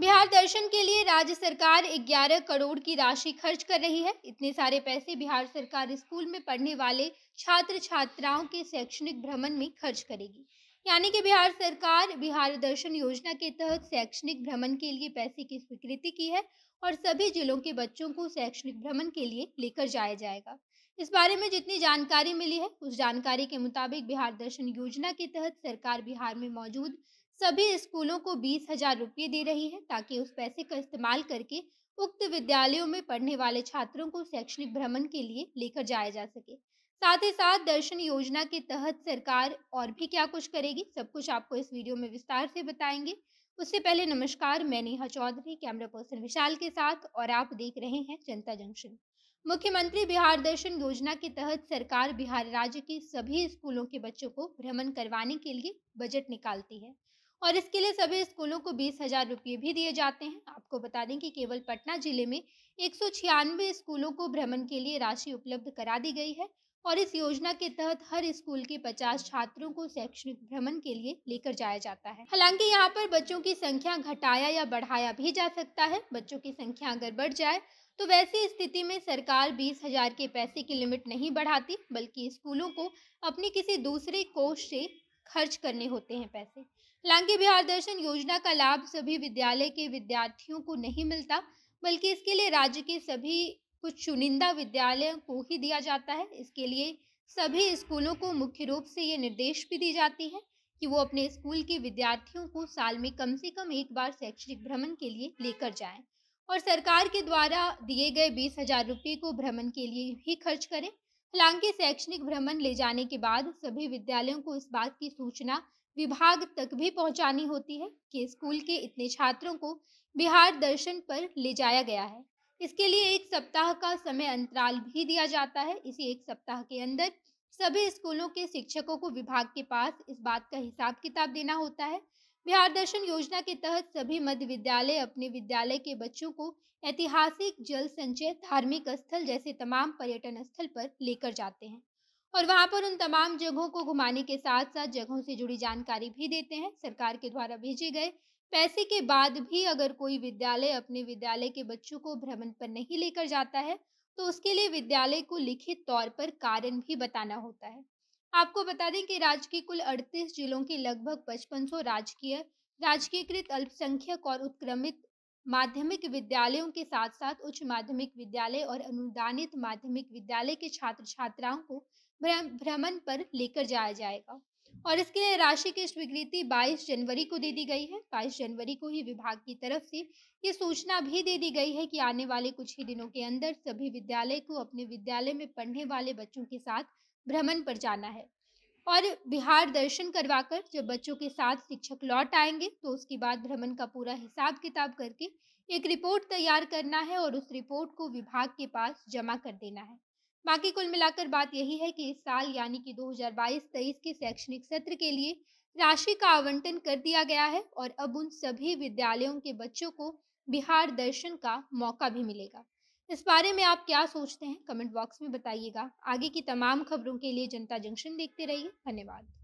बिहार दर्शन के लिए राज्य सरकार 11 करोड़ की राशि खर्च कर रही है इतने सारे पैसे बिहार सरकार स्कूल में पढ़ने वाले छात्र छात्राओं के शैक्षणिक भ्रमण में खर्च करेगी यानी कि बिहार सरकार बिहार दर्शन योजना के तहत शैक्षणिक भ्रमण के लिए पैसे की स्वीकृति की है और सभी जिलों के बच्चों को शैक्षणिक भ्रमण के लिए लेकर जाया जाएगा इस बारे में जितनी जानकारी मिली है उस जानकारी के मुताबिक बिहार दर्शन योजना के तहत सरकार बिहार में मौजूद सभी स्कूलों को बीस हजार रुपये दे रही है ताकि उस पैसे का इस्तेमाल करके उक्त विद्यालयों में पढ़ने वाले छात्रों को शैक्षणिक भ्रमण के लिए लेकर जाया जा सके साथ ही साथ दर्शन योजना के तहत सरकार और भी क्या कुछ करेगी सब कुछ आपको इस वीडियो में विस्तार से बताएंगे उससे पहले नमस्कार मैं नेहा चौधरी कैमरा पर्सन विशाल के साथ और आप देख रहे हैं जनता जंक्शन मुख्यमंत्री बिहार दर्शन योजना के तहत सरकार बिहार राज्य के सभी स्कूलों के बच्चों को भ्रमण करवाने के लिए बजट निकालती है और इसके लिए सभी स्कूलों को बीस हजार रुपये भी दिए जाते हैं आपको बता दें कि केवल पटना जिले में एक स्कूलों को भ्रमण के लिए राशि उपलब्ध करा दी गई है और इस योजना के तहत हर स्कूल के 50 छात्रों को शैक्षणिक भ्रमण के लिए लेकर जाया जाता है हालांकि यहाँ पर बच्चों की संख्या घटाया या बढ़ाया भी जा सकता है बच्चों की संख्या अगर बढ़ जाए तो वैसी स्थिति में सरकार बीस हजार के पैसे की लिमिट नहीं बढ़ाती बल्कि स्कूलों को अपने किसी दूसरे कोष से खर्च करने होते हैं पैसे हालांकि बिहार दर्शन योजना का लाभ सभी विद्यालय के विद्यार्थियों को नहीं मिलता बल्कि इसके लिए राज्य के सभी कुछ चुनिंदा विद्यालयों को ही दिया जाता है इसके लिए सभी स्कूलों को मुख्य रूप से ये निर्देश भी दी जाती है कि वो अपने स्कूल के विद्यार्थियों को साल में कम से कम एक बार शैक्षणिक भ्रमण के लिए लेकर जाएं और सरकार के द्वारा दिए गए बीस हजार रुपये को भ्रमण के लिए ही खर्च करें हालांकि शैक्षणिक भ्रमण ले जाने के बाद सभी विद्यालयों को इस बात की सूचना विभाग तक भी पहुंचानी होती है कि स्कूल के इतने छात्रों को बिहार दर्शन पर ले जाया गया है इसके लिए एक सप्ताह का समय अंतराल भी दिया जाता है इसी एक सप्ताह के अंदर सभी स्कूलों के शिक्षकों को विभाग के पास इस बात का हिसाब किताब देना होता है बिहार दर्शन योजना के तहत सभी मध्य विद्यालय अपने विद्यालय के बच्चों को ऐतिहासिक जल संचय धार्मिक स्थल जैसे तमाम पर्यटन स्थल पर लेकर जाते हैं और वहां पर उन तमाम जगहों को घुमाने के साथ साथ जगहों से जुड़ी जानकारी भी देते हैं सरकार के द्वारा भेजे गए पैसे के बाद भी अगर कोई विद्यालय अपने विद्यालय के बच्चों को भ्रमण पर नहीं लेकर जाता है तो उसके लिए विद्यालय को लिखित तौर पर कारण भी बताना होता है आपको बता दें कि राज्य के कुल 38 जिलों के लगभग 5500 राजकीय राजकीयकृत अल्पसंख्यक और उत्क्रमित माध्यमिक विद्यालयों के साथ साथ उच्च माध्यमिक विद्यालय और अनुदानित माध्यमिक विद्यालय के छात्र छात्राओं को भ्रमण पर लेकर जाया जाएगा और इसके लिए राशि की स्वीकृति 22 जनवरी को दे दी गई है 22 जनवरी को ही विभाग की तरफ से ये सूचना भी दे दी गई है कि आने वाले कुछ ही दिनों के अंदर सभी विद्यालय को अपने विद्यालय में पढ़ने वाले बच्चों के साथ भ्रमण पर जाना है और बिहार दर्शन करवाकर जब बच्चों के साथ शिक्षक लौट आएंगे तो उसके बाद भ्रमण का पूरा हिसाब किताब करके एक रिपोर्ट तैयार करना है और उस रिपोर्ट को विभाग के पास जमा कर देना है बाकी कुल मिलाकर बात यही है कि इस साल यानी कि 2022-23 के शैक्षणिक सत्र के लिए राशि का आवंटन कर दिया गया है और अब उन सभी विद्यालयों के बच्चों को बिहार दर्शन का मौका भी मिलेगा इस बारे में आप क्या सोचते हैं कमेंट बॉक्स में बताइएगा आगे की तमाम खबरों के लिए जनता जंक्शन देखते रहिए धन्यवाद